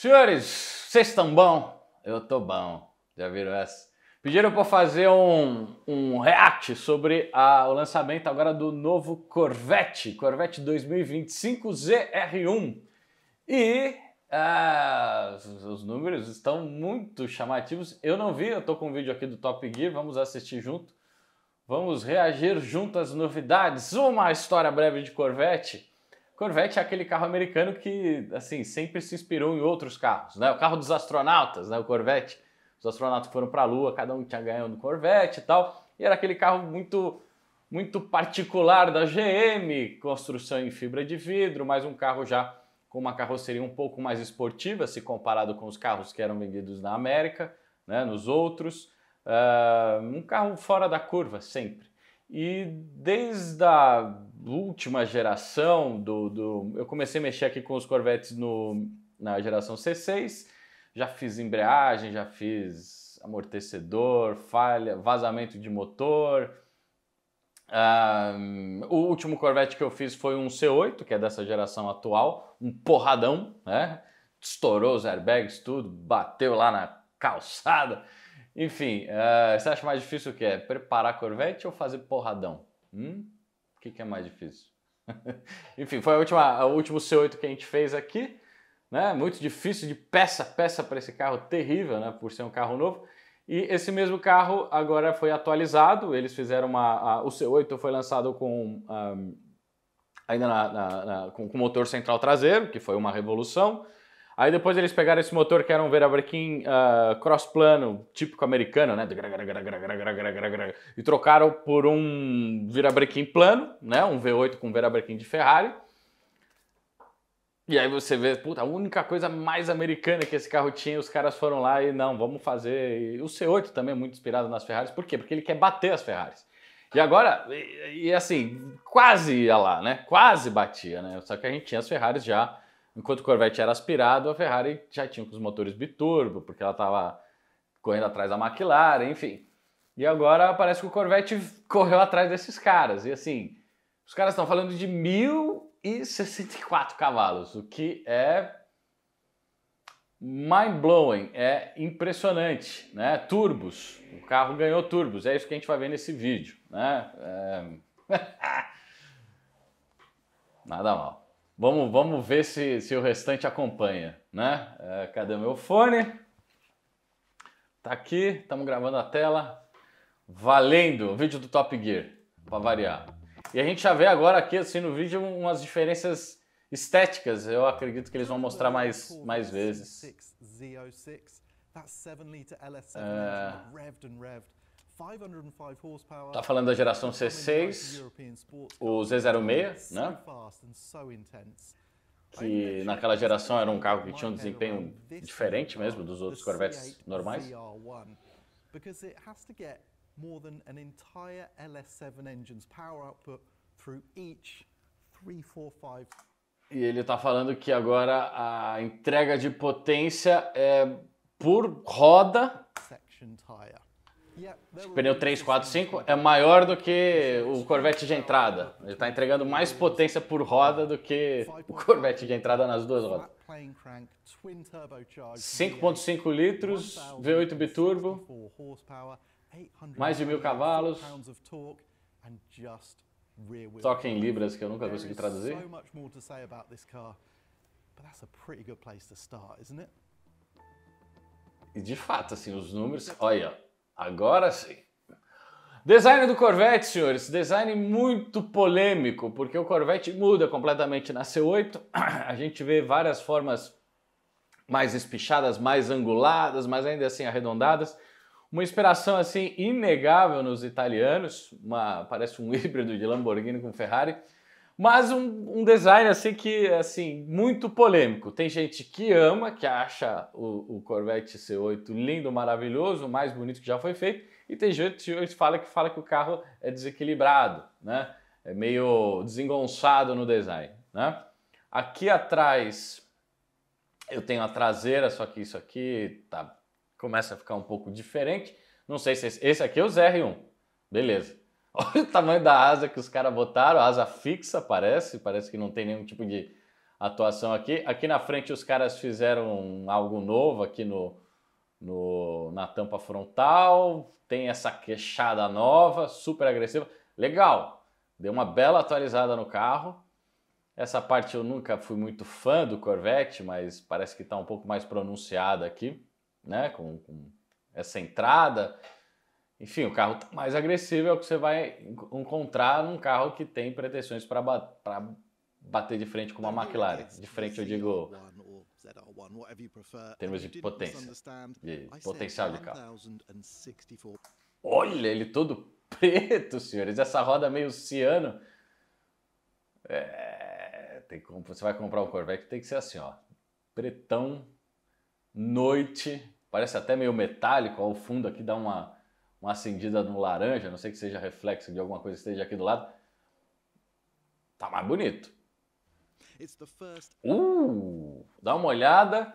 Senhores, vocês estão bom? Eu tô bom. Já viram essa? Pediram para fazer um, um react sobre a, o lançamento agora do novo Corvette, Corvette 2025 ZR1. E é, os números estão muito chamativos. Eu não vi, eu tô com um vídeo aqui do Top Gear, vamos assistir junto. Vamos reagir junto às novidades. Uma história breve de Corvette. Corvette é aquele carro americano que, assim, sempre se inspirou em outros carros, né? O carro dos astronautas, né? O Corvette. Os astronautas foram para a Lua, cada um tinha ganhado um Corvette e tal. E era aquele carro muito muito particular da GM, construção em fibra de vidro, mas um carro já com uma carroceria um pouco mais esportiva, se comparado com os carros que eram vendidos na América, né, nos outros. Uh, um carro fora da curva, sempre. E desde a última geração do, do, eu comecei a mexer aqui com os Corvettes no, na geração C6, já fiz embreagem, já fiz amortecedor, falha, vazamento de motor. Um, ah, o último Corvette que eu fiz foi um C8, que é dessa geração atual, um porradão, né? Estourou os airbags, tudo, bateu lá na calçada. Enfim, uh, você acha mais difícil o que é? Preparar Corvette ou fazer porradão? Hum? O que, que é mais difícil? Enfim, foi a última, a último C8 que a gente fez aqui. Né? Muito difícil de peça peça para esse carro terrível, né? Por ser um carro novo. E esse mesmo carro agora foi atualizado. Eles fizeram uma. A, o C8 foi lançado com um, ah, ainda na, na, na, com, com motor central traseiro, que foi uma revolução. Aí depois eles pegaram esse motor que era um verabrequim uh, ah, cross-plano, típico americano, né? E trocaram por um virabrequim plano, né? Um V8 com um verabrequim de Ferrari. E aí você vê, puta, a única coisa mais americana que esse carro tinha, os caras foram lá e não, vamos fazer. E o C8 também é muito inspirado nas Ferraris. Por quê? Porque ele quer bater as Ferraris. E agora, e, e assim, quase ia lá, né? Quase batia, né? Só que a gente tinha as Ferraris já Enquanto o Corvette era aspirado, a Ferrari já tinha com os motores biturbo, porque ela estava correndo atrás da McLaren, enfim. E agora parece que o Corvette correu atrás desses caras. E assim, os caras estão falando de 1.064 cavalos, o que é mind-blowing, é impressionante, né? Turbos, o carro ganhou turbos, é isso que a gente vai ver nesse vídeo, né? É... Nada mal. Vamos, vamos ver se, se o restante acompanha, né? É, cadê meu fone? Tá aqui, estamos gravando a tela. Valendo! O vídeo do Top Gear, para variar. E a gente já vê agora aqui, assim, no vídeo, umas diferenças estéticas. Eu acredito que eles vão mostrar mais, mais vezes. É... Tá falando da geração C6, o Z06, né? Que naquela geração era um carro que tinha um desempenho diferente mesmo dos outros Corvettes normais. E ele está falando que agora a entrega de potência é por roda esse pneu 345 é maior do que o Corvette de é entrada. Ele está entregando mais potência por roda do que o Corvette de entrada nas duas rodas. 5.5 litros, V8 biturbo, mais de mil cavalos, toque em libras que eu nunca consegui traduzir. E de fato, assim, os números, olha, Agora sim. Design do Corvette, senhores, design muito polêmico, porque o Corvette muda completamente na C8. A gente vê várias formas mais espichadas, mais anguladas, mas ainda assim arredondadas. Uma inspiração assim inegável nos italianos, uma, parece um híbrido de Lamborghini com Ferrari. Mas um, um, design assim que assim muito polêmico. Tem gente que ama, que acha o, o, Corvette C8 lindo, maravilhoso, mais bonito que já foi feito, e tem gente que fala que fala que o carro é desequilibrado, né? É meio desengonçado no design, né? Aqui atrás eu tenho a traseira, só que isso aqui tá começa a ficar um pouco diferente. Não sei se esse, esse aqui é o ZR1. Beleza. Olha o tamanho da asa que os caras botaram, asa fixa parece, parece que não tem nenhum tipo de atuação aqui. Aqui na frente os caras fizeram algo novo aqui no, no na tampa frontal, tem essa queixada nova, super agressiva. Legal, deu uma bela atualizada no carro. Essa parte eu nunca fui muito fã do Corvette, mas parece que está um pouco mais pronunciada aqui, né? Com, com essa entrada, enfim, o carro tá mais agressivo é o que você vai encontrar num carro que tem pretensões para ba bater de frente com uma McLaren. De frente, eu digo em termos de potência, de potencial de carro. Olha, ele todo preto, senhores. Essa roda meio ciano. É, tem como, você vai comprar um Corvette, tem que ser assim, ó. Pretão, noite, parece até meio metálico. Ó, ao fundo aqui dá uma uma acendida no laranja, não sei que seja reflexo de alguma coisa que esteja aqui do lado, tá mais bonito. Uh, dá uma olhada.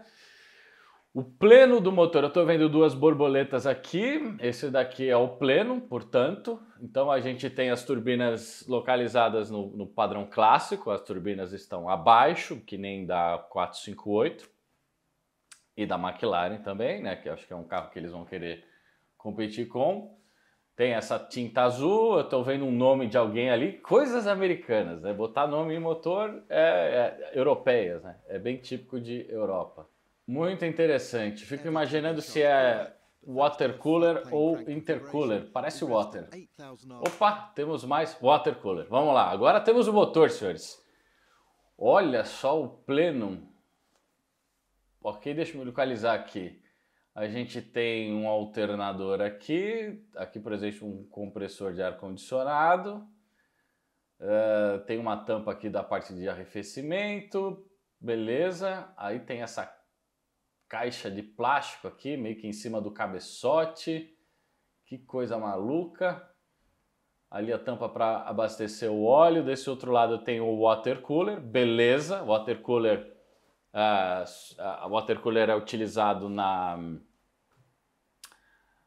O pleno do motor, eu estou vendo duas borboletas aqui. Esse daqui é o pleno, portanto. Então a gente tem as turbinas localizadas no, no padrão clássico. As turbinas estão abaixo, que nem da 458 e da McLaren também, né? Que acho que é um carro que eles vão querer competir com. Tem essa tinta azul, eu estou vendo um nome de alguém ali, coisas americanas, né? Botar nome em motor é, é europeias, né? É bem típico de Europa. Muito interessante. Fico imaginando se é water cooler ou intercooler. Parece water. Opa, temos mais water cooler. Vamos lá. Agora temos o motor, senhores. Olha só o Plenum. Ok, deixa eu me localizar aqui. A gente tem um alternador aqui, aqui por exemplo um compressor de ar condicionado, uh, ah, tem uma tampa aqui da parte de arrefecimento, beleza. Aí tem essa caixa de plástico aqui, meio que em cima do cabeçote, que coisa maluca. Ali a tampa para abastecer o óleo, desse outro lado tem o water cooler, beleza, water cooler ah, a water cooler é utilizado na,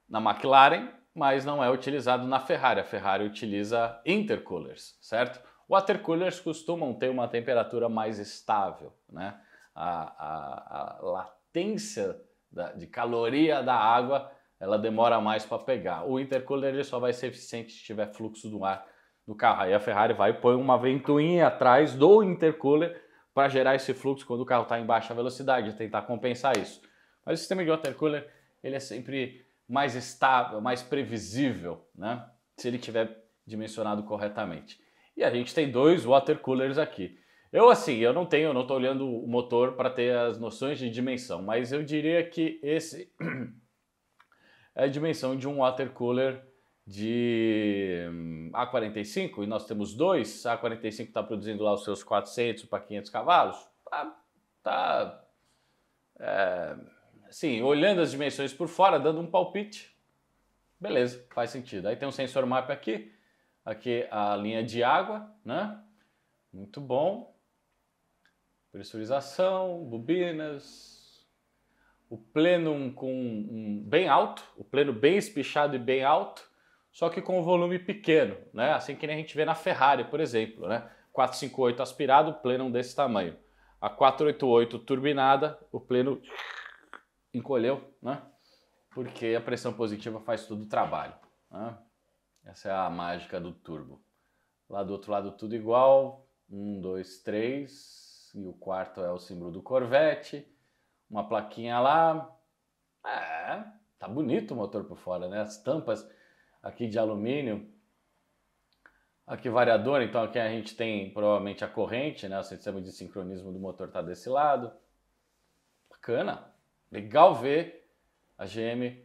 na McLaren, mas não é utilizado na Ferrari. A Ferrari utiliza intercoolers, certo? Water coolers costumam ter uma temperatura mais estável, né? A, a, a latência da, de caloria da água ela demora mais para pegar. O intercooler ele só vai ser eficiente se tiver fluxo do ar no carro. Aí a Ferrari vai e põe uma ventoinha atrás do intercooler para gerar esse fluxo quando o carro está em baixa velocidade, tentar compensar isso. Mas o sistema de cooler ele é sempre mais estável, mais previsível, né? se ele tiver dimensionado corretamente. E a gente tem dois water coolers aqui. Eu assim, eu não tenho, eu não estou olhando o motor para ter as noções de dimensão, mas eu diria que esse é a dimensão de um water cooler de hum, A45 e nós temos dois, a 45 está produzindo lá os seus 400 para 500 cavalos, tá, tá é, assim, olhando as dimensões por fora, dando um palpite, beleza, faz sentido. Aí tem um sensor map aqui, aqui a linha de água, né? Muito bom. Pressurização, bobinas, o pleno com um, bem alto, o pleno bem espichado e bem alto só que com o volume pequeno, né? Assim que nem a gente vê na Ferrari, por exemplo, né? 458 aspirado, pleno desse tamanho. A 488 turbinada, o pleno encolheu, né? Porque a pressão positiva faz todo o trabalho. Né? Essa é a mágica do turbo. Lá do outro lado tudo igual, um, dois, três, e o quarto é o símbolo do Corvette, uma plaquinha lá. É, tá bonito o motor por fora, né? As tampas aqui de alumínio, aqui variador, então aqui a gente tem provavelmente a corrente, né? O sistema de sincronismo do motor está desse lado. Bacana, legal ver a GM uh,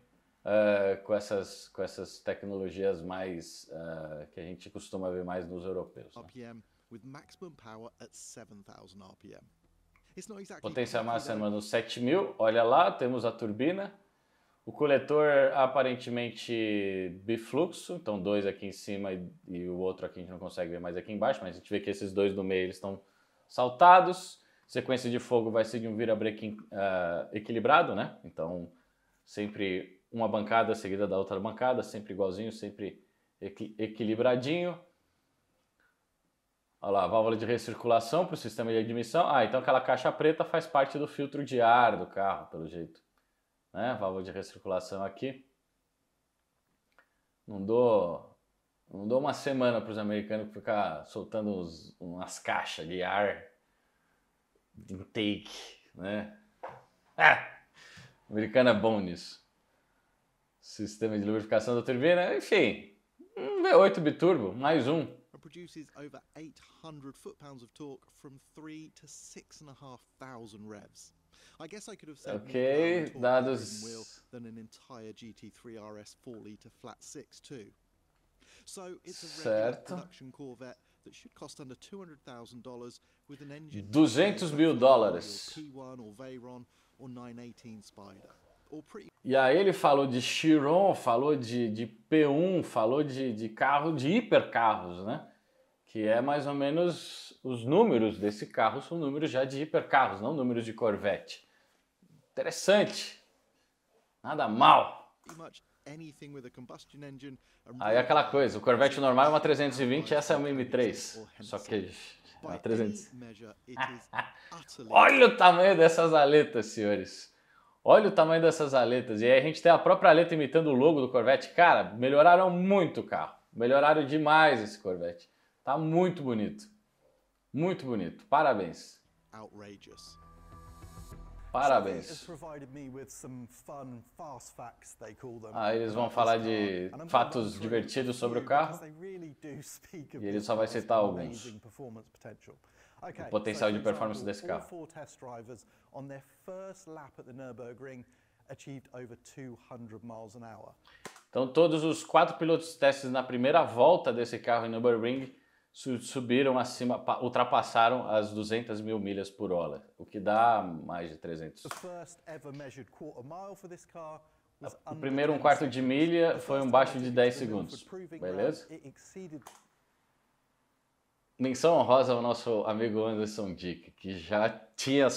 eh, com, essas, com essas tecnologias mais uh, que a gente costuma ver mais nos europeus. Né? Potência máxima nos 7000, olha lá, temos a turbina o coletor aparentemente bifluxo, então dois aqui em cima e, e, o outro aqui a gente não consegue ver mais aqui embaixo, mas a gente vê que esses dois do meio eles estão saltados. Sequência de fogo vai ser de um virabreque uh, ah, equilibrado, né? Então sempre uma bancada seguida da outra bancada, sempre igualzinho, sempre equi equilibradinho. Olha lá, válvula de recirculação para o sistema de admissão. Ah, então aquela caixa preta faz parte do filtro de ar do carro, pelo jeito né, válvula de recirculação aqui. Não dou, não dou uma semana para os americanos ficar soltando uns, umas caixas de ar de intake, né? Ah, americano é bom nisso. Sistema de lubrificação da turbina, enfim, um V8 biturbo, mais um. produces over 800 foot-pounds of torque from 3 to 6,500 revs. I guess I could have said okay, dados wheel than an entire GT3 RS 4-liter flat too. So it's a regular production Corvette that should cost under with an engine 200 mil dólares. or E aí ele falou de Chiron, falou de, de P1, falou de, de carro, de hipercarros, né? que é mais ou menos os números desse carro são números já de hipercarros, não números de Corvette. Interessante. Nada mal. Aí é aquela coisa, o Corvette normal é uma 320, essa é uma M3. Só que é uma 300. Olha o tamanho dessas aletas, senhores. Olha o tamanho dessas aletas. E aí a gente tem a própria aleta imitando o logo do Corvette. Cara, melhoraram muito o carro. Melhoraram demais esse Corvette. Tá muito bonito. Muito bonito. Parabéns. Outrageous. Parabéns. Ah, eles vão falar de fatos divertidos sobre o carro e ele só vai citar alguns. O potencial de performance desse carro. Então, todos os quatro pilotos testes na primeira volta desse carro em Nürburgring subiram acima, ultrapassaram as 200 mil milhas por hora, o que dá mais de 300. O primeiro um quarto de milha foi um baixo de 10 segundos, beleza? Menção honrosa ao nosso amigo Anderson Dick, que já tinha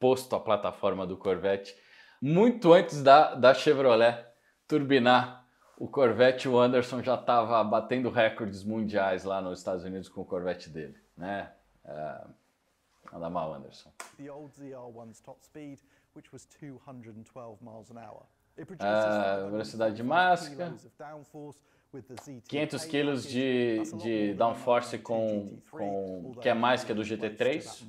posto a plataforma do Corvette muito antes da, da Chevrolet turbinar o Corvette, o Anderson já estava batendo recordes mundiais lá nos Estados Unidos com o Corvette dele, né? É... Anda mal, Anderson. The old ZR1's top speed, which was 212 miles an hour. É, a velocidade de máxima, 500 kg de, de downforce com, com que é mais que a do GT3.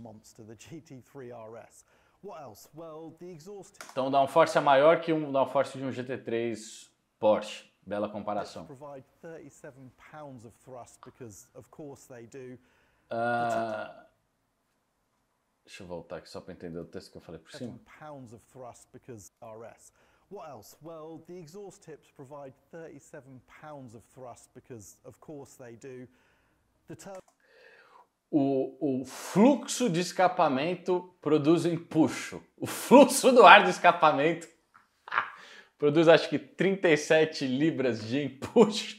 Então, o downforce é maior que um downforce de um GT3 Porsche. Bela comparação. Uh, deixa eu voltar aqui só para entender o texto que eu falei por cima. What else? Well, the exhaust tips provide 37 pounds of thrust because of course they do. The o, o, fluxo de escapamento produz empuxo. O fluxo do ar de escapamento produz acho que 37 libras de input.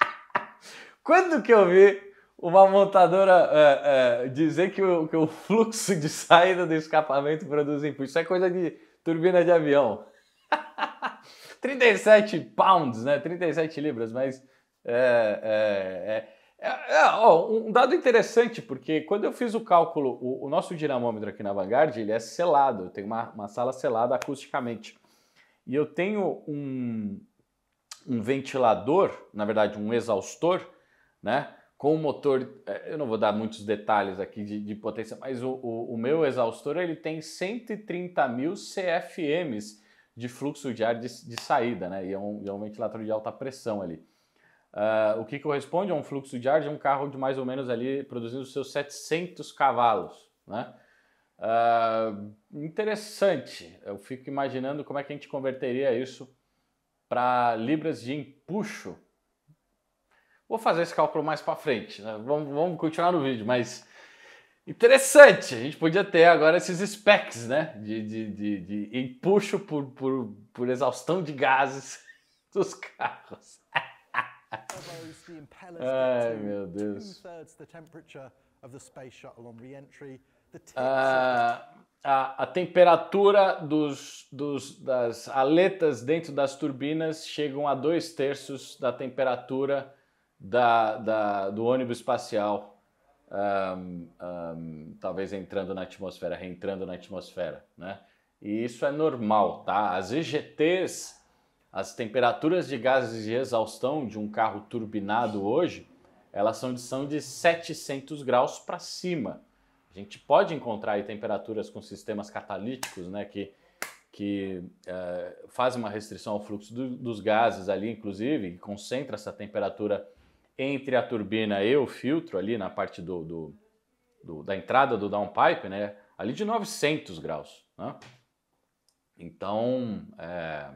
Quando que eu vi uma montadora é, é, dizer que o, que o fluxo de saída do escapamento produz input? Isso é coisa de turbina de avião. 37 pounds, né? 37 libras, mas é, é, é, é ó, um dado interessante, porque quando eu fiz o cálculo, o, o, nosso dinamômetro aqui na Vanguard, ele é selado, tem uma, uma sala selada acusticamente e eu tenho um, um ventilador, na verdade um exaustor, né? Com o motor, é, eu não vou dar muitos detalhes aqui de, de potência, mas o, o, o, meu exaustor ele tem 130 mil CFMs de fluxo de ar de, de saída, né? E é, um, é um ventilador de alta pressão ali. Uh, o que corresponde a um fluxo de ar de um carro de mais ou menos ali produzindo seus 700 cavalos, né? Uh, interessante. Eu fico imaginando como é que a gente converteria isso para libras de empuxo. Vou fazer esse cálculo mais para frente, né? vamos, vamos, continuar no vídeo, mas interessante. A gente podia ter agora esses specs, né? De, de, de, de empuxo por, por, por exaustão de gases dos carros. Ai, meu Deus. Ah, a, a, temperatura dos, dos, das aletas dentro das turbinas chegam a dois terços da temperatura da, da, do ônibus espacial, um, um, talvez entrando na atmosfera, reentrando na atmosfera, né? E isso é normal, tá? As EGTs, as temperaturas de gases de exaustão de um carro turbinado hoje, elas são de, são de 700 graus para cima. A gente pode encontrar temperaturas com sistemas catalíticos, né, que, que uh, fazem uma restrição ao fluxo do, dos gases ali, inclusive, e concentra essa temperatura entre a turbina e o filtro ali na parte do, do, do da entrada do downpipe, né, ali de 900 graus. Né? Então, é,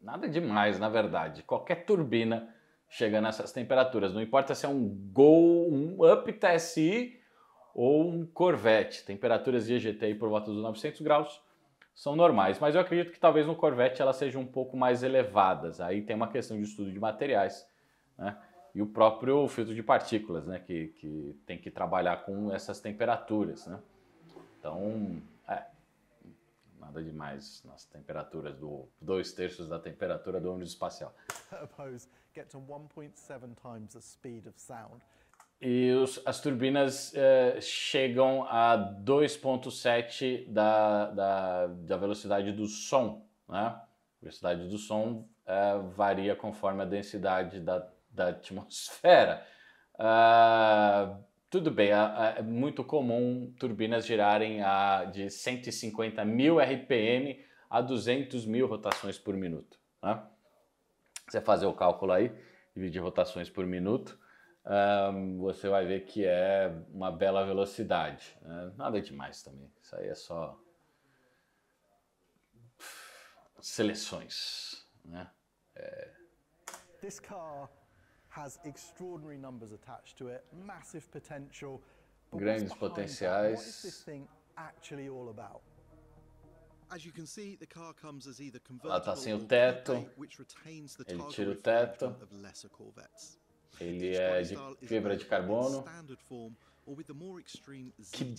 nada demais, na verdade. Qualquer turbina chega nessas temperaturas. Não importa se é um go um Up TSI ou um Corvette. Temperaturas de EGT por volta dos 900 graus são normais, mas eu acredito que talvez no Corvette elas sejam um pouco mais elevadas. Aí tem uma questão de estudo de materiais né? e o próprio filtro de partículas, né? que, que tem que trabalhar com essas temperaturas. Né? Então, é, nada demais nas temperaturas do dois terços da temperatura do ônibus espacial. 1.7 times the speed of sound. E os, as turbinas eh, chegam a 2,7 da, da, da, velocidade do som. Né? A velocidade do som eh, varia conforme a densidade da, da atmosfera. Uh, tudo bem, é, é muito comum turbinas girarem a, de 150 mil RPM a 200 mil rotações por minuto. Né? Você fazer o cálculo aí, dividir rotações por minuto um, você vai ver que é uma bela velocidade. Né? Nada demais também. Isso aí é só seleções. Né? É... This car has extraordinary numbers attached to it, massive potential. Grandes potenciais. Ela está sem o teto, ele tira o teto. Ele é de fibra de carbono. Que...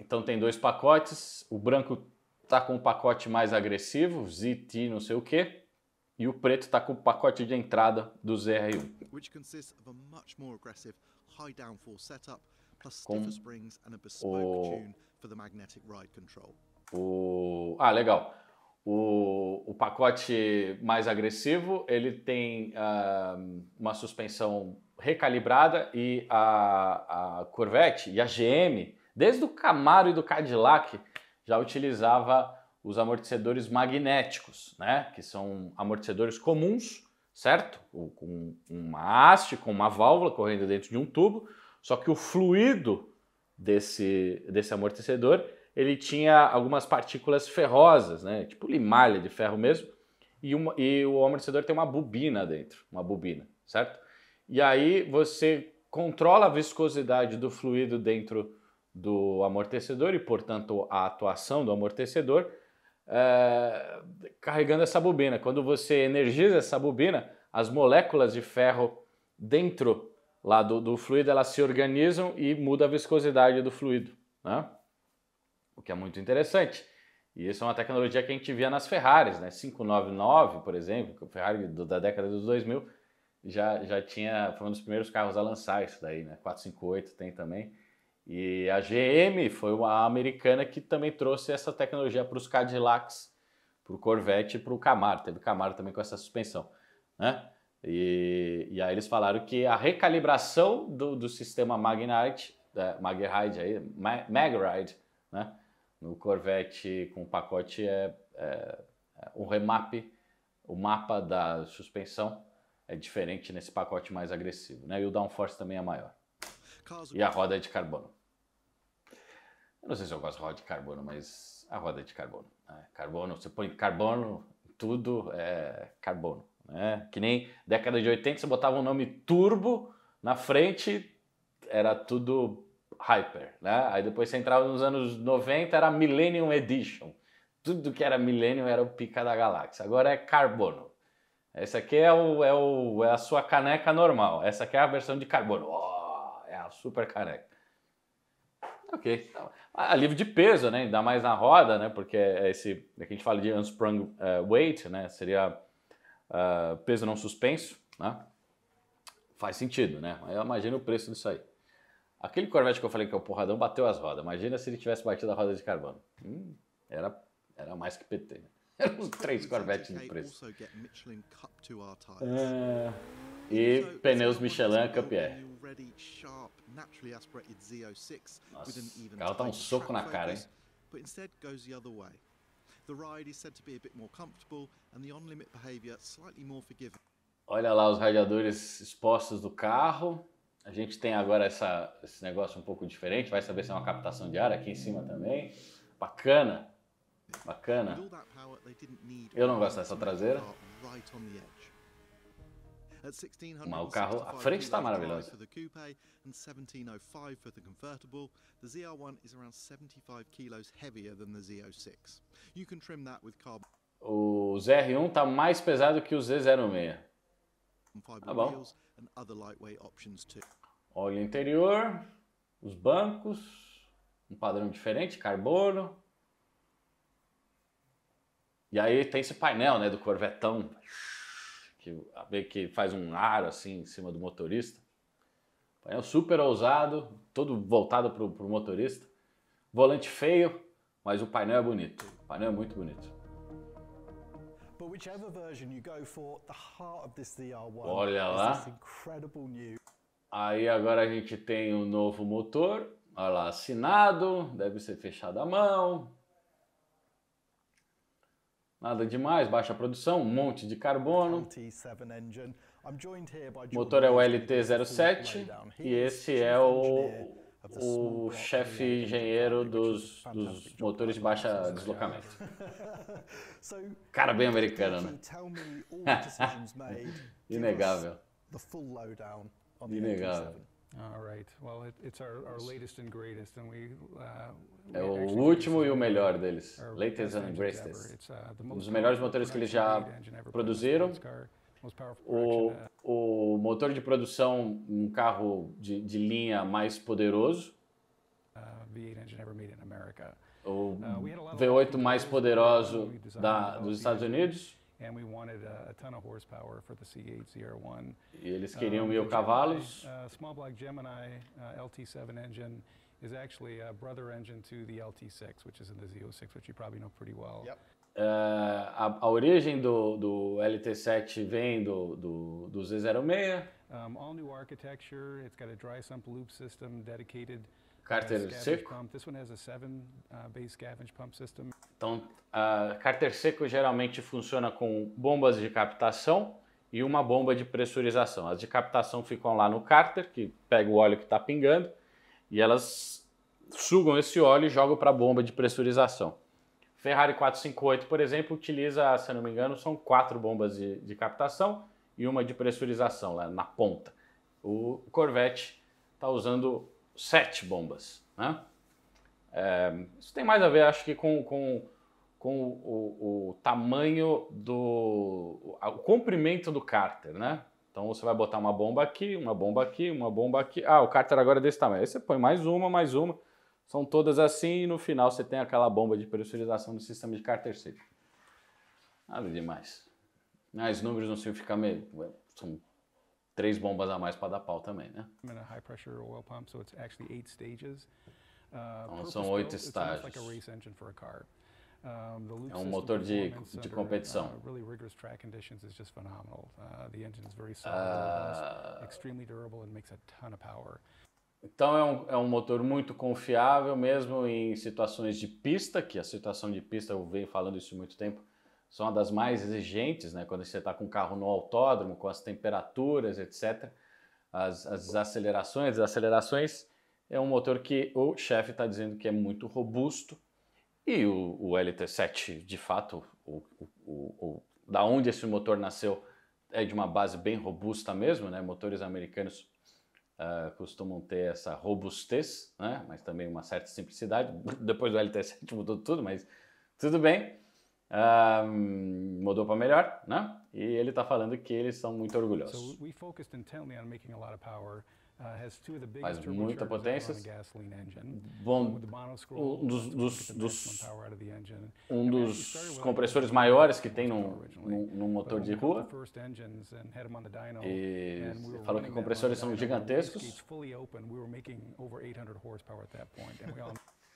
Então tem dois pacotes. O branco tá com o pacote mais agressivo, ZT não sei o que, e o preto tá com o pacote de entrada do ZR1. Com o... o... Ah, legal. O, o pacote mais agressivo ele tem uh, uma suspensão recalibrada e a, a Corvette e a GM, desde o Camaro e do Cadillac, já utilizava os amortecedores magnéticos, né? Que são amortecedores comuns, certo? Com uma haste, com uma válvula correndo dentro de um tubo, só que o fluido desse, desse amortecedor ele tinha algumas partículas ferrosas, né? Tipo limalha de ferro mesmo. E, uma, e o amortecedor tem uma bobina dentro, uma bobina, certo? E aí você controla a viscosidade do fluido dentro do amortecedor e, portanto, a atuação do amortecedor é, carregando essa bobina. Quando você energiza essa bobina, as moléculas de ferro dentro lá do, do fluido elas se organizam e muda a viscosidade do fluido, né? o que é muito interessante. E isso é uma tecnologia que a gente via nas Ferraris, né? 599, por exemplo, o Ferrari da década dos 2000 já, já tinha, foi um dos primeiros carros a lançar isso daí, né? 458 tem também. E a GM foi uma americana que também trouxe essa tecnologia para os Cadillacs, para o Corvette e para o Camaro. Teve Camaro também com essa suspensão, né? E, e aí eles falaram que a recalibração do, do sistema Magnite, da aí, Mageride, né? No Corvette com pacote é, é, o é remap, o mapa da suspensão é diferente nesse pacote mais agressivo. Né? E o downforce também é maior. E a roda é de carbono. Eu não sei se eu gosto de roda de carbono, mas a roda é de carbono. Né? Carbono, você põe carbono, tudo é carbono. Né? Que nem década de 80 você botava o um nome turbo na frente, era tudo Hyper, né? Aí depois você entrava nos anos 90, era Millennium Edition. Tudo que era Millennium era o pica da galáxia. Agora é carbono. Essa aqui é, o, é, o, é a sua caneca normal. Essa aqui é a versão de carbono. Oh, é a super caneca. Ok. Ah, livre de peso, né? Ainda mais na roda, né? Porque é esse. Aqui é a gente fala de unsprung uh, weight, né? Seria uh, peso não suspenso, né? Faz sentido, né? Eu imagino o preço disso aí. Aquele Corvette que eu falei que é o porradão bateu as rodas. Imagina se ele tivesse batido a roda de carbono. Hum, era, era mais que PT. Né? Eram uns três então, Corvettes de preço. É. e pneus Michelin Campier. Oh Nossa, o carro tá um soco na cara, hein? Olha lá os radiadores expostos do carro. A gente tem agora essa, esse negócio um pouco diferente, vai saber se é uma captação de ar aqui em cima também. Bacana, bacana. Eu não gosto dessa traseira. Mas o carro, a frente está maravilhosa. O ZR1 está mais pesado que o Z06. Tá bom. Olha o interior, os bancos, um padrão diferente, carbono. E aí tem esse painel, né, do corvetão, que meio que faz um aro assim em cima do motorista. Painel super ousado, todo voltado para o motorista. Volante feio, mas o painel é bonito. O painel é muito bonito whichever version you go for, the heart of this ZR1 Olha lá. incredible new. Aí agora a gente tem o um novo motor. Olha lá, assinado, deve ser fechado à mão. Nada demais, baixa produção, um monte de carbono. O motor é o LT07 e esse é o o chefe engenheiro dos, dos motores de baixa deslocamento. Cara bem americano, né? Inegável. Inegável. É o último e o melhor deles, latest and greatest. Uh, é uh, um dos melhores motores que eles já produziram o, é. o motor de produção, um carro de, de linha mais poderoso. Uh, o uh, V8 mais poderoso da, dos Estados Unidos. E eles uh, queriam mil cavalos. Small block Gemini LT7 engine is actually a brother engine to the LT6, which is in the Z06, which you probably know pretty well. Yep. Ah, a, origem do, do LT7 vem do, do, do Z06. Um, all new architecture. It's got a dry sump loop system dedicated uh, Carter seco. Seven, uh, então, uh, cárter seco geralmente funciona com bombas de captação e uma bomba de pressurização. As de captação ficam lá no cárter, que pega o óleo que está pingando, e elas sugam esse óleo e jogam para a bomba de pressurização. Ferrari 458, por exemplo, utiliza, se não me engano, são quatro bombas de, de captação e uma de pressurização lá na ponta. O Corvette está usando sete bombas. Né? É, isso tem mais a ver, acho que, com, com, com o, o, tamanho do. o comprimento do cárter, né? Então você vai botar uma bomba aqui, uma bomba aqui, uma bomba aqui. Ah, o cárter agora é desse tamanho. Aí você põe mais uma, mais uma. São todas assim e no final você tem aquela bomba de pressurização do sistema de Carter seco. Nada demais. os ah, números não significam meio. São três bombas a mais para dar pau também, né? Uh, então, são oito estágios. É um motor de, de competição. Uh, então é um, é um motor muito confiável, mesmo em situações de pista, que a situação de pista, eu venho falando isso há muito tempo, são uma das mais exigentes, né? Quando você está com o carro no autódromo, com as temperaturas, etc., as, as acelerações, as acelerações, é um motor que o chefe está dizendo que é muito robusto e o, o LT7, de fato, o, o, o, da onde esse motor nasceu é de uma base bem robusta mesmo, né? Motores americanos Uh, costumam ter essa robustez, né? mas também uma certa simplicidade. Depois do LT7 mudou tudo, mas tudo bem. Uh, mudou para melhor, né? E ele está falando que eles são muito orgulhosos. Uh, faz muita potência. Bom, um dos, dos, dos, um dos compressores maiores que tem num, num, motor de rua. E falou que compressores são gigantescos.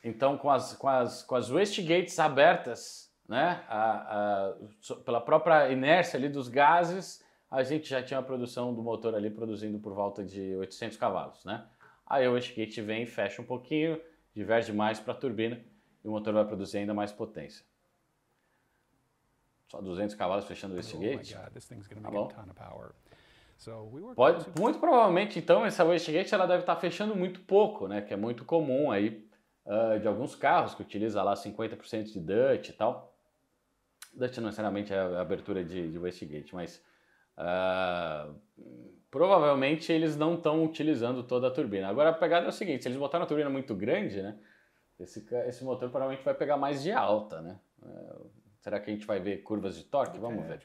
Então, com as, com as, com as wastegates abertas, né, a, a, pela própria inércia ali dos gases, a gente já tinha a produção do motor ali produzindo por volta de 800 cavalos, né? Aí o Wastegate vem, fecha um pouquinho, diverge mais para a turbina e o motor vai produzir ainda mais potência. Só 200 cavalos fechando o oh wastegate? tá bom. Pode, muito provavelmente, então, essa wastegate ela deve estar tá fechando muito pouco, né? Que é muito comum aí uh, de alguns carros que utiliza lá 50% de Dutch e tal. Dutch não necessariamente é a abertura de, de wastegate, mas Uh, provavelmente eles não estão utilizando toda a turbina. Agora a pegada é o seguinte, se eles botaram a turbina muito grande, né? Esse, esse motor provavelmente vai pegar mais de alta, né? Uh, será que a gente vai ver curvas de torque? Vamos ver.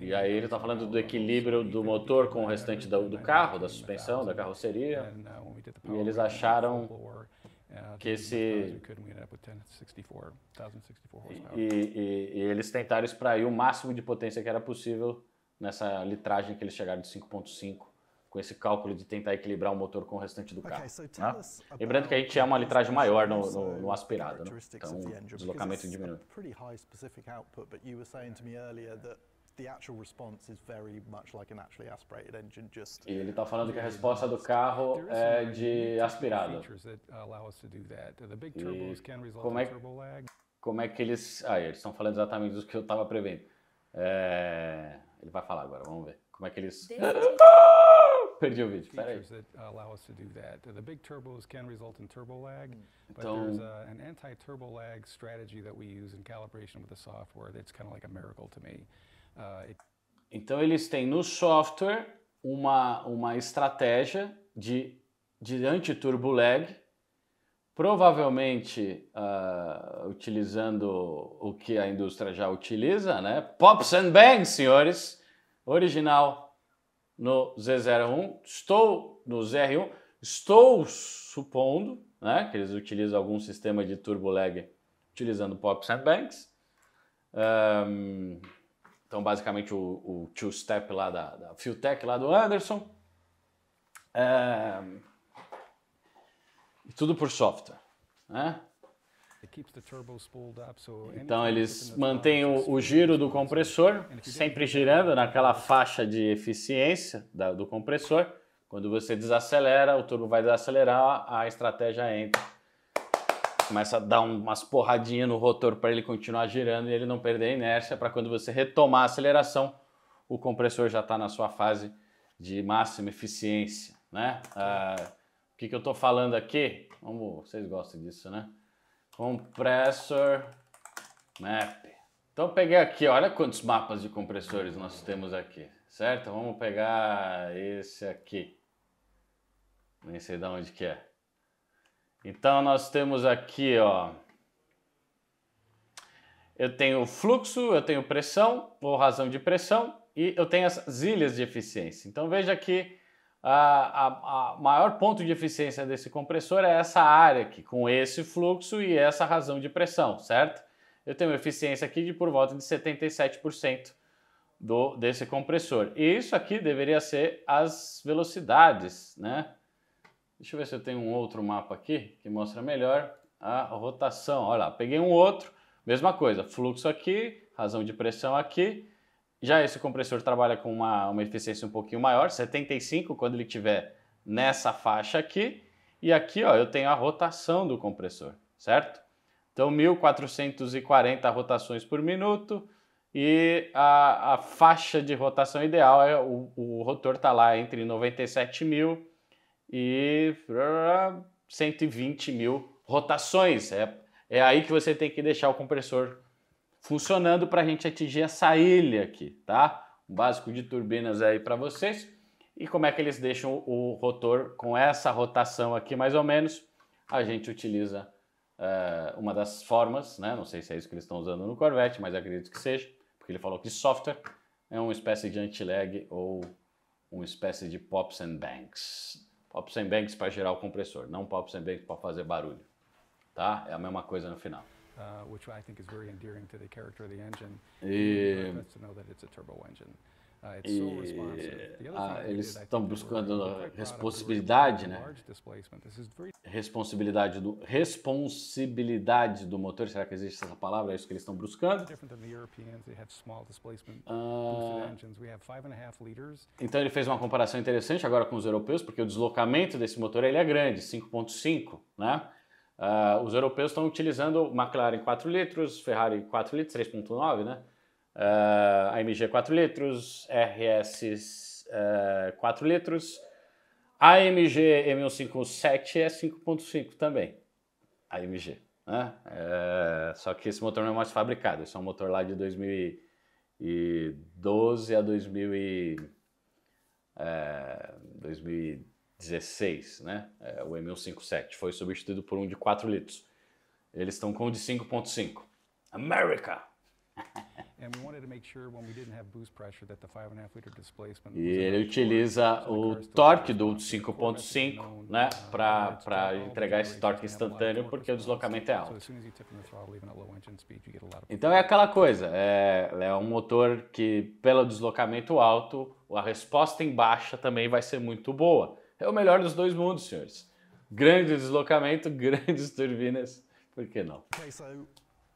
E aí ele está falando do equilíbrio do motor com o restante do, do carro, da suspensão, da carroceria. Uh, e eles acharam é, que esse né, né, e, e, e, eles tentaram extrair o máximo de potência que era possível nessa litragem que eles chegaram de 5.5 com esse cálculo de tentar equilibrar o motor com o restante do carro. né? Lembrando que a gente é uma litragem maior no, no, no aspirado, né? então o deslocamento diminui the actual response is very much like aspirated engine just e ele está falando que a resposta do carro é de aspirado. como é como é que eles ah, eles estão falando exatamente do que eu estava prevendo. É... ele vai falar agora, vamos ver. Como é que eles perdi o vídeo. Pera aí. Hmm. Então... Uh, an anti-turbo lag strategy that we use in calibration with the software that's kind of like a miracle to me. Ah, então eles têm no software uma, uma estratégia de, de anti-turbo lag, provavelmente uh, utilizando o que a indústria já utiliza, né? Pops and bangs, senhores, original no Z01, estou no ZR1, estou supondo né, que eles utilizam algum sistema de turbo lag utilizando pops and bangs. Um, então, basicamente, o, o two-step lá da, da Fiotech, lá do Anderson. É, tudo por software, né? Então eles mantêm o, o, giro do compressor sempre girando naquela faixa de eficiência da, do compressor. Quando você desacelera, o turbo vai desacelerar, a estratégia entra começa a dar umas porradinhas no rotor para ele continuar girando e ele não perder a inércia para quando você retomar a aceleração, o compressor já está na sua fase de máxima eficiência, né? Ah, o que, que eu estou falando aqui? Vamos, vocês gostam disso, né? Compressor map. Então peguei aqui, olha quantos mapas de compressores nós temos aqui, certo? Vamos pegar esse aqui. Nem sei de onde que é. Então nós temos aqui, ó, eu tenho fluxo, eu tenho pressão ou razão de pressão e eu tenho as ilhas de eficiência. Então veja que a, a, a, maior ponto de eficiência desse compressor é essa área aqui, com esse fluxo e essa razão de pressão, certo? Eu tenho eficiência aqui de por volta de 77% do, desse compressor. E isso aqui deveria ser as velocidades, né? Deixa eu ver se eu tenho um outro mapa aqui que mostra melhor a rotação. Olha lá, peguei um outro, mesma coisa, fluxo aqui, razão de pressão aqui. Já esse compressor trabalha com uma, uma eficiência um pouquinho maior, 75 quando ele tiver nessa faixa aqui. E aqui ó, eu tenho a rotação do compressor, certo? Então 1440 rotações por minuto e a, a faixa de rotação ideal é o, o rotor está lá entre 97 mil e 120 mil rotações. É, é aí que você tem que deixar o compressor funcionando para a gente atingir essa ilha aqui, tá? básico de turbinas aí para vocês. E como é que eles deixam o rotor com essa rotação aqui, mais ou menos? A gente utiliza eh, uma das formas, né? Não sei se é isso que eles estão usando no Corvette, mas acredito que seja, porque ele falou que software é uma espécie de anti-lag ou uma espécie de pops and banks. Pop sem banks para gerar o compressor, não pop sem banks para fazer barulho. Tá? É a mesma coisa no final. Uh, which I think is very endearing to the character of the engine. E... to know that it's a turbo engine. E ah, eles estão buscando responsabilidade, né? Responsabilidade do, responsabilidade do motor, será que existe essa palavra? É isso que eles estão buscando? Ah, então ele fez uma comparação interessante agora com os europeus, porque o deslocamento desse motor ele é grande, 5.5, né? Ah, os europeus estão utilizando McLaren 4 litros, Ferrari 4 litros, 3.9, né? uh, AMG 4 litros, RS uh, 4 litros, AMG M157 é 5.5 também, AMG. Né? É, só que esse motor não é mais fabricado, esse é um motor lá de 2012 a 2000 e, é, 2016, né? É, o M157 foi substituído por um de 4 litros. Eles estão com o de 5.5. America! E ele utiliza o torque do 5.5 né, para uh, entregar esse torque instantâneo porque o deslocamento é alto. Então é aquela coisa, é, é um motor que pelo deslocamento alto, a resposta em baixa também vai ser muito boa. É o melhor dos dois mundos, senhores. Grande deslocamento, grandes turbinas, por que não?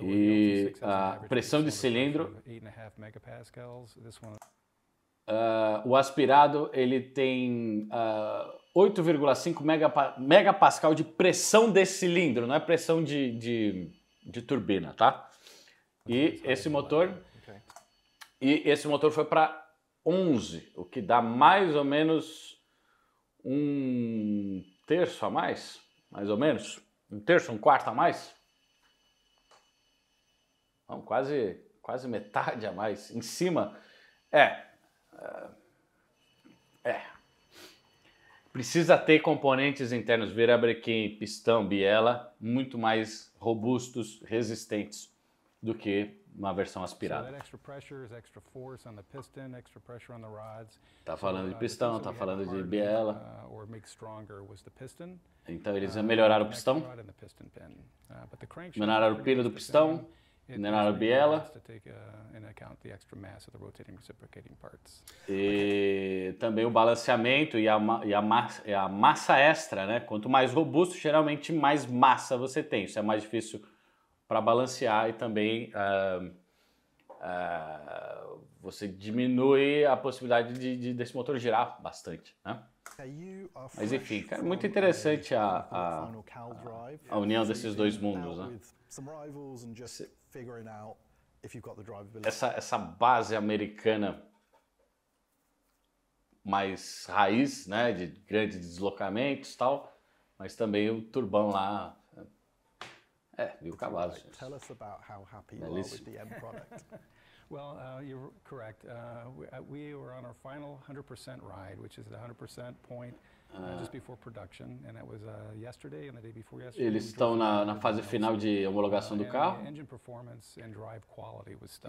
E a pressão de cilindro, uh, o aspirado ele tem uh, 8,5 megapa megapascal de pressão de cilindro, não é pressão de, de, de turbina, tá? E esse motor, e esse motor foi para 11, o que dá mais ou menos um terço a mais, mais ou menos, um terço, um quarto a mais quase, quase metade a mais. Em cima. É. É. é. Precisa ter componentes internos, virabrequim, pistão, biela, muito mais robustos, resistentes do que uma versão aspirada. Está falando de uh, pistão, está falando de biela. Uh, então eles uh, melhoraram o pistão, melhoraram o pino do pistão, And then out of biela. Uh, e também o balanceamento e a, e, a massa, e a massa extra, né? Quanto mais robusto, geralmente mais massa você tem. Isso é mais difícil para balancear e também uh, uh, você diminui a possibilidade de, de, desse motor girar bastante, né? Mas enfim, cara, muito interessante a, a, a união desses dois mundos, né? Essa, essa base americana mais raiz, né, de grandes deslocamentos e tal, mas também o turbão lá. É, viu o cavalo. Belíssimo. Well, uh, you're correct. Uh, we, uh, we, were on our final 100% ride, which is the 100% point Uh, uh, eles estão na, na, fase final de homologação do carro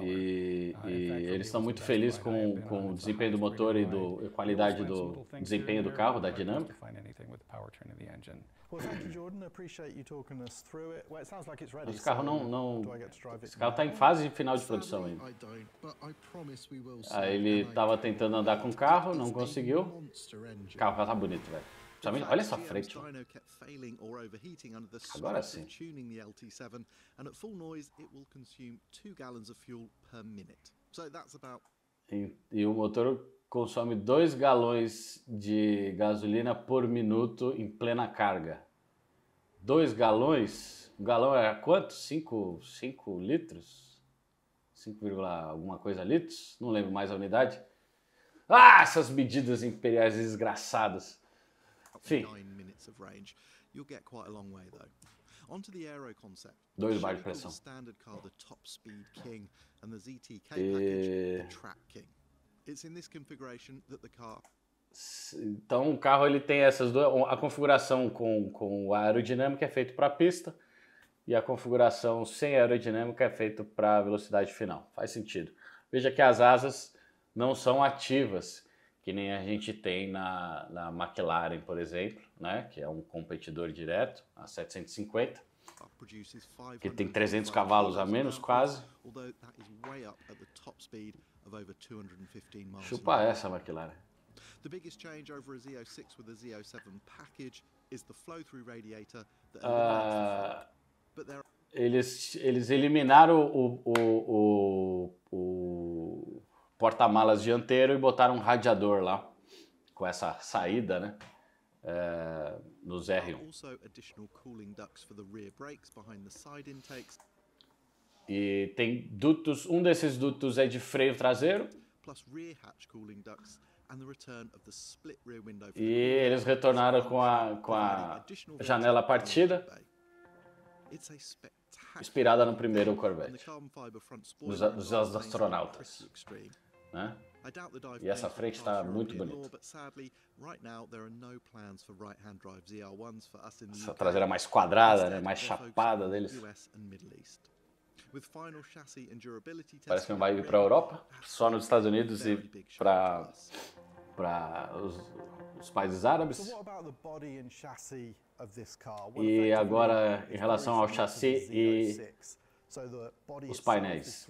e, e uh, eles estão muito felizes com, com o desempenho do motor e do, a qualidade do desempenho do carro, da dinâmica. Esse carro não, não, esse carro está em fase final de produção ainda. Aí ele estava tentando andar com o carro, não conseguiu. O carro está bonito frente, velho. olha essa frente. Agora sim. E, e o motor consome 2 galões de gasolina por minuto em plena carga. 2 galões? Um galão é quanto? 5 litros? 5, alguma coisa litros? Não lembro mais a unidade. Ah, essas medidas imperiais desgraçadas. Sim. Dois baile de pressão. E... Eh. Então o carro ele tem essas duas, a configuração com, com aerodinâmica é feito para pista e a configuração sem aerodinâmica é feito para velocidade final. Faz sentido. Veja que as asas não são ativas, que nem a gente tem na, na McLaren, por exemplo, né, que é um competidor direto, a 750, que tem 300 cavalos a menos quase. Chupa essa, McLaren. Ah, eles, eles eliminaram o, o, o, o porta-malas dianteiro e botaram um radiador lá, com essa saída, né? É, nos R1. E tem dutos, um desses dutos é de freio traseiro. E eles retornaram com a, com a janela partida, inspirada no primeiro Corvette, dos, dos astronautas. Né? E essa frente está muito bonita. Essa traseira mais quadrada, né? mais chapada deles. Parece que não vai ir para a Europa, só nos Estados Unidos e para para os, os, países árabes. E agora, em relação ao chassi e os painéis.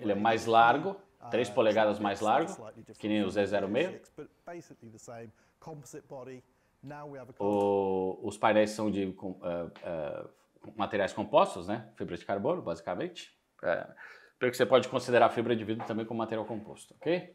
Ele é mais largo, 3 uh, polegadas mais largo, que nem o Z06. O, os painéis são de com, uh, uh, materiais compostos, né? Fibra de carbono, basicamente. É, porque você pode considerar a fibra de vidro também como material composto, ok?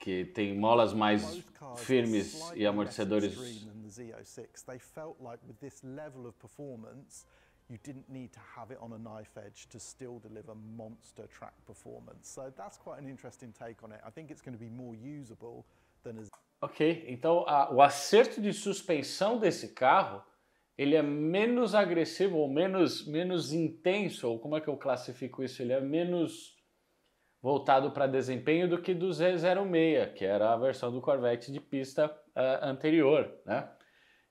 que tem molas mais firmes e amortecedores. You didn't need to have it on a knife edge to still deliver monster track performance. So that's quite an interesting take on it. I think it's going to be more usable than Ok, então a, o acerto de suspensão desse carro ele é menos agressivo ou menos menos intenso ou como é que eu classifico isso? Ele é menos voltado para desempenho do que do Z06, que era a versão do Corvette de pista uh, anterior, né?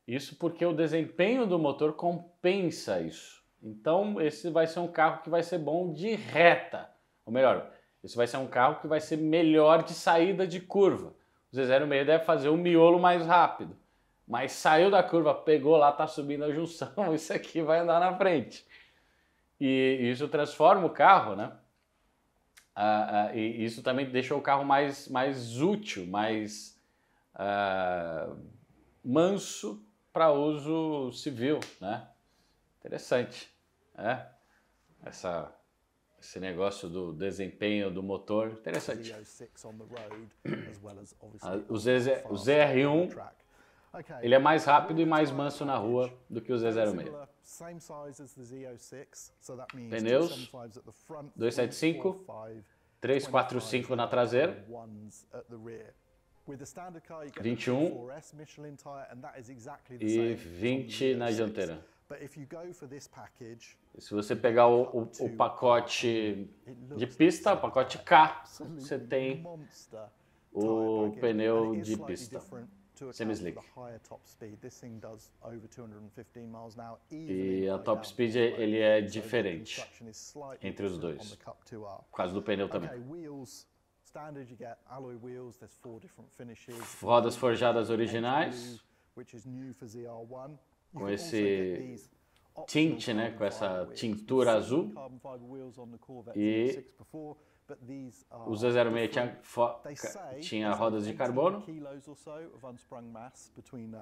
Isso porque o desempenho do motor compensa isso. Então, esse vai ser um carro que vai ser bom de reta. Ou melhor, esse vai ser um carro que vai ser melhor de saída de curva. O Z06 deve fazer o um miolo mais rápido. Mas saiu da curva, pegou lá, tá subindo a junção, isso aqui vai andar na frente. E isso transforma o carro, né? Uh, uh, e isso também deixou o carro mais, mais útil, mais uh, manso para uso civil, né? Interessante, né? Essa, esse negócio do desempenho do motor, interessante. o, Z, o ZR1, ele é mais rápido e mais manso na rua do que o Z06 same size as the Z06, so that means pneus 275s at the front, 275, 345 na traseira, 21 e 20 na dianteira. Se você pegar o, o, o pacote de pista, o pacote K, você tem o pneu de pista. Semis League. E a top speed ele é diferente entre os dois, por causa do pneu também. Rodas forjadas originais, com esse tint, né, com essa tintura azul e oh os 006 tinha, tinha rodas de carbono, uh,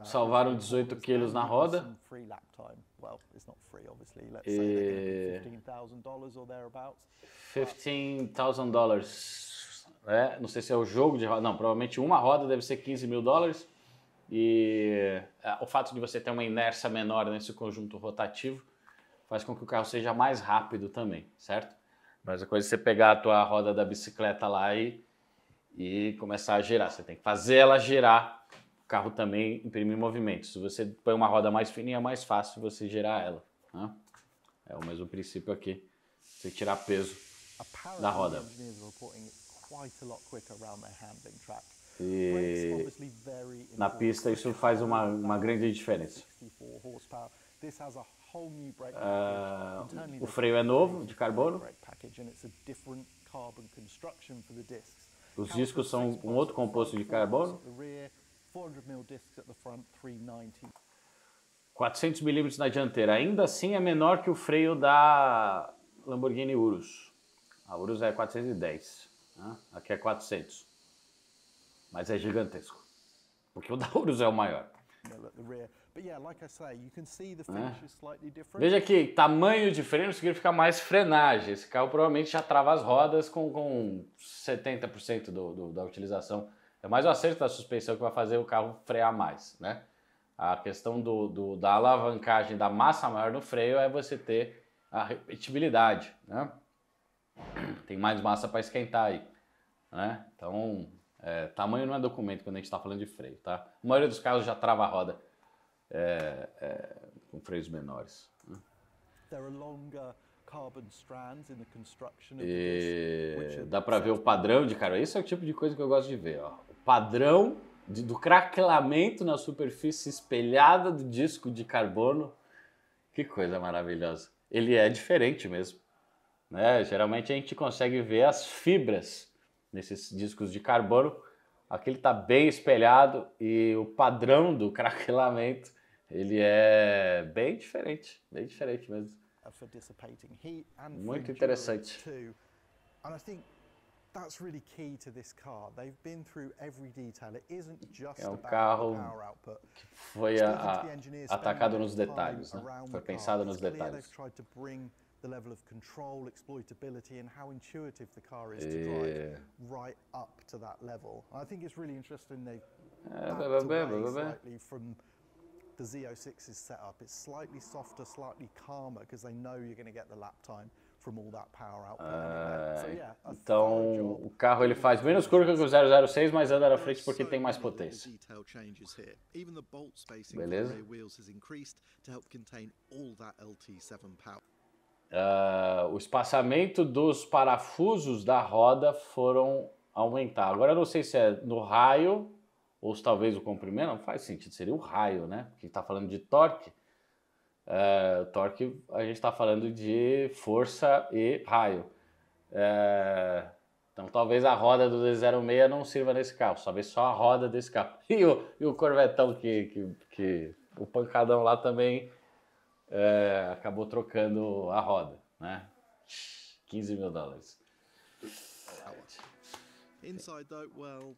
salvaram 18 quilos na roda. E... 15 dólares, né? não sei se é o jogo de roda, não, provavelmente uma roda deve ser 15 mil dólares. E é, o fato de você ter uma inércia menor nesse conjunto rotativo faz com que o carro seja mais rápido também, certo? Mas a é coisa é você pegar a tua roda da bicicleta lá e, e começar a girar. Você tem que fazer ela girar. O carro também imprimir movimento. Se você põe uma roda mais fininha, é mais fácil você girar ela. Né? É o mesmo princípio aqui. Você tirar peso da roda. E na pista isso faz uma, uma grande diferença. Uh, o freio é novo, de carbono. Os discos são um outro composto de carbono. 400 milímetros na dianteira. Ainda assim é menor que o freio da Lamborghini Urus. A Urus é 410. Né? Aqui é 400. Mas é gigantesco. Porque o da Urus é o maior. É. Veja aqui, tamanho de freno significa é mais frenagem. Esse carro provavelmente já trava as rodas com, com 70% do, do, da utilização. É mais o acerto da suspensão que vai fazer o carro frear mais, né? A questão do, do, da alavancagem da massa maior no freio é você ter a repetibilidade, né? Tem mais massa para esquentar aí, né? Então, é, tamanho não é documento quando a gente está falando de freio, tá? A maioria dos carros já trava a roda é, é, com freios menores. Né? E dá para ver o padrão de carbono. Isso é o tipo de coisa que eu gosto de ver. Ó. O padrão de, do craquelamento na superfície espelhada do disco de carbono. Que coisa maravilhosa. Ele é diferente mesmo. Né? Geralmente a gente consegue ver as fibras nesses discos de carbono. Aqui ele está bem espelhado e o padrão do craquelamento ele é bem diferente, bem diferente mesmo. Muito interessante. É um carro que foi a, a, atacado nos detalhes, né? foi pensado nos detalhes. E... É the Z06 is set up. It's slightly softer, slightly calmer, because they know you're going to get the lap time from all that power output. Ah, so, yeah, então, o carro ele faz menos curva que o 006, mas anda na frente porque tem mais potência. Beleza? Uh, o espaçamento dos parafusos da roda foram aumentar. Agora eu não sei se é no raio ou talvez o comprimento, não faz sentido, seria o raio, né? Porque está falando de torque. É, torque, a gente está falando de força e raio. É, então talvez a roda do D06 não sirva nesse carro, talvez só a roda desse carro. E o, e o corvetão que, que, que o pancadão lá também é, acabou trocando a roda, né? 15 mil dólares. Inside though, well,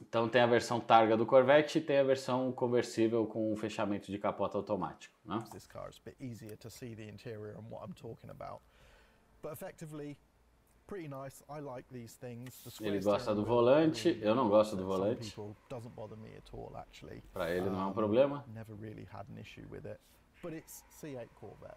Então tem a versão targa do Corvette e tem a versão conversível com fechamento de capota automático, né? This car is a bit easier to see the interior and what I'm talking about. But effectively pretty nice. I like these things. Ele gosta do volante, eu não gosto do volante. Doesn't bother me at all actually. Para ele não é um problema. Never really had an issue with it. But it's C8 Corvette.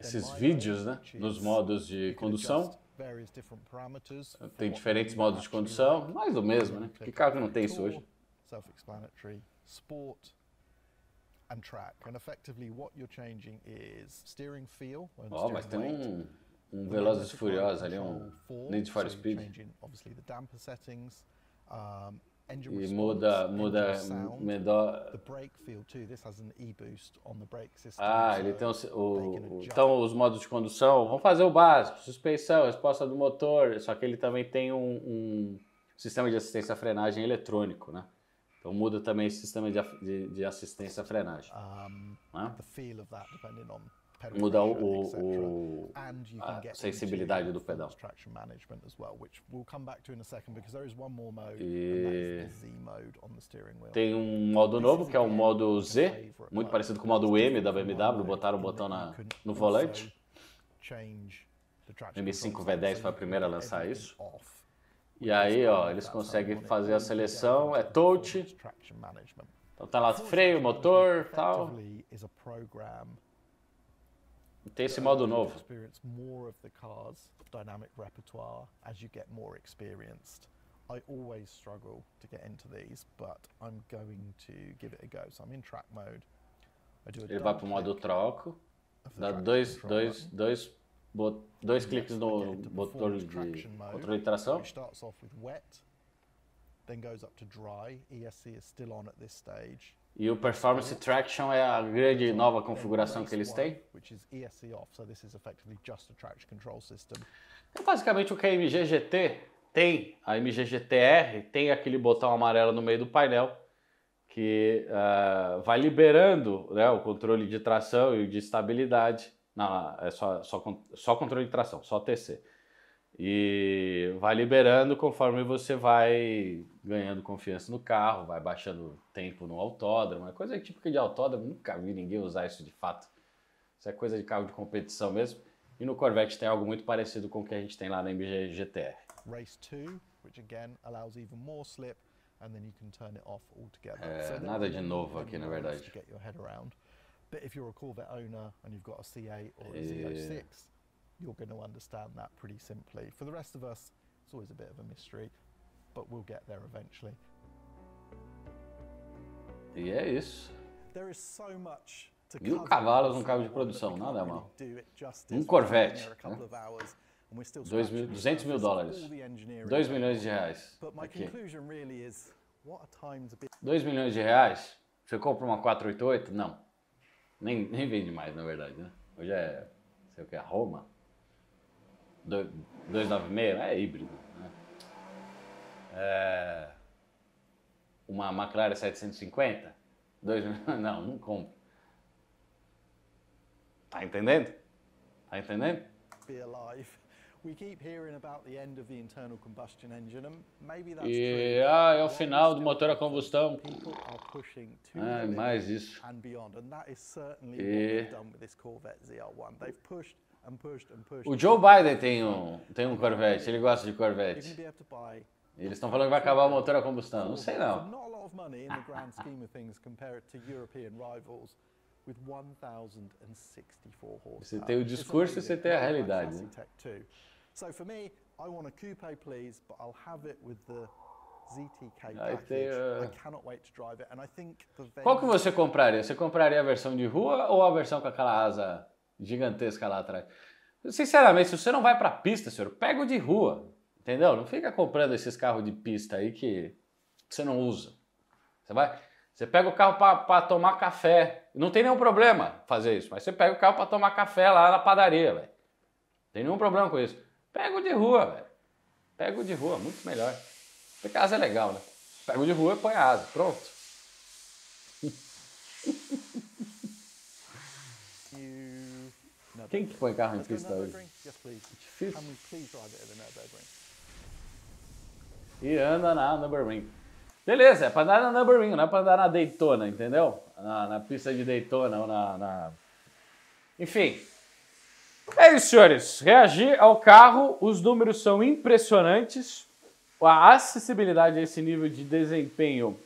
Esses vídeos, né, nos modos de condução, eh, tem diferentes modos de condução, mais do mesmo, né? Que carro não tem isso hoje? Oh, mas tem um, um Velozes e Furiosos ali, um Need for Speed e muda, muda, melhor. Ah, ele tem o, o, então os modos de condução. Vamos fazer o básico: suspensão, resposta do motor. Só que ele também tem um, um sistema de assistência à frenagem eletrônico, né? Então muda também o sistema de, de, de assistência à frenagem. né? mudar o, o, a sensibilidade do pedal. E tem um modo novo, que é o modo Z, muito parecido com o modo M da BMW, botaram o botão na, no volante. M5 V10 foi a primeira a lançar isso. E aí, ó, eles conseguem fazer a seleção, é touch. Então tá lá freio, motor, tal. Tem esse modo novo. I always struggle to get into these, but I'm going to give it a go. So I'm in track mode. Ele vai para o modo troco, dá dois, dois, dois, dois cliques no botão de controle de tração. Then goes up to dry. ESC is still on at this stage. E o Performance Traction é a grande nova configuração que eles têm? É basicamente o que a MGGT tem. A MGGTR tem aquele botão amarelo no meio do painel que uh, vai liberando né, o controle de tração e de estabilidade. Não, é só, só, só controle de tração, só TC. E vai liberando conforme você vai ganhando confiança no carro, vai baixando tempo no autódromo. É coisa típica de autódromo, nunca vi ninguém usar isso de fato. Isso é coisa de carro de competição mesmo. E no Corvette tem algo muito parecido com o que a gente tem lá na MG GTR. Race 2, which again allows even more slip and then you can turn it off altogether. É, nada de novo aqui, na verdade. Get your head around. But if you're a Corvette owner and you've got a C8 or a Z06, you're going to understand that pretty simply. For the rest of us, it's always a bit of a mystery but we'll get there eventually. E é isso. Mil cavalos no carro de produção, nada é mal. Um Corvette. Né? 200 mil dólares. 2 milhões de reais. Aqui. 2 milhões de reais? Você compra uma 488? Não. Nem, nem vende mais, na verdade. Né? Hoje é, sei o que, a Roma. 296? É híbrido. É, uma McLaren 750? Dois Não, não compro. Tá entendendo? Tá entendendo? E ah, é o final do motor a combustão. É, mais isso. E... O Joe Biden tem um, tem um Corvette, ele gosta de Corvette. Eles estão falando que vai acabar o motor a combustão. Não sei não. você tem o discurso e você tem a realidade. Aí tem, Qual que você compraria? Você compraria a versão de rua ou a versão com aquela asa gigantesca lá atrás? Sinceramente, se você não vai para pista, senhor, pega o de rua. Entendeu? Não fica comprando esses carros de pista aí que você não usa. Você vai, você pega o carro para tomar café. Não tem nenhum problema fazer isso, mas você pega o carro para tomar café lá na padaria, velho. Não tem nenhum problema com isso. Pega o de rua, velho. Pega o de rua, muito melhor. Porque asa é legal, né? Pega o de rua e põe a asa. Pronto. Quem que põe carro em pista hoje? Difícil e anda na number ring. Beleza, é pra andar na number ring, não é pra andar na Daytona, entendeu? Na, na pista de Daytona ou na, na... Enfim. É isso, senhores. Reagir ao carro, os números são impressionantes. A acessibilidade a esse nível de desempenho,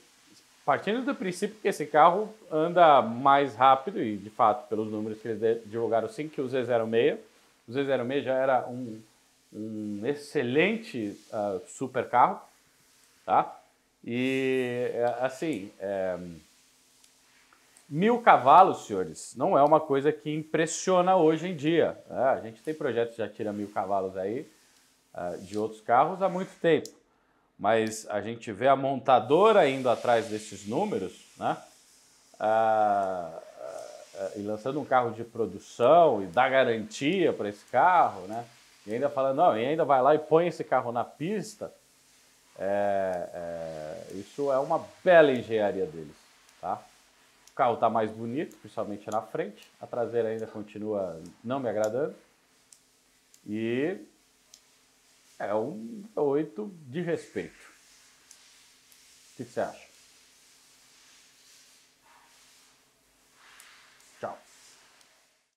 partindo do princípio que esse carro anda mais rápido, e de fato, pelos números que eles divulgaram, sim, que o Z06. O Z06 já era um, um excelente uh, ah, super carro tá? E, é, assim, é... mil cavalos, senhores, não é uma coisa que impressiona hoje em dia. Né? A gente tem projetos que já tira mil cavalos aí é, de outros carros há muito tempo. Mas a gente vê a montadora indo atrás desses números, né? Ah, ah, ah, e lançando um carro de produção e dá garantia para esse carro, né? E ainda falando, não, e ainda vai lá e põe esse carro na pista. É, é, isso é uma bela engenharia deles, tá? O carro está mais bonito, principalmente na frente. A traseira ainda continua não me agradando. E é um 8 de respeito. O que você acha?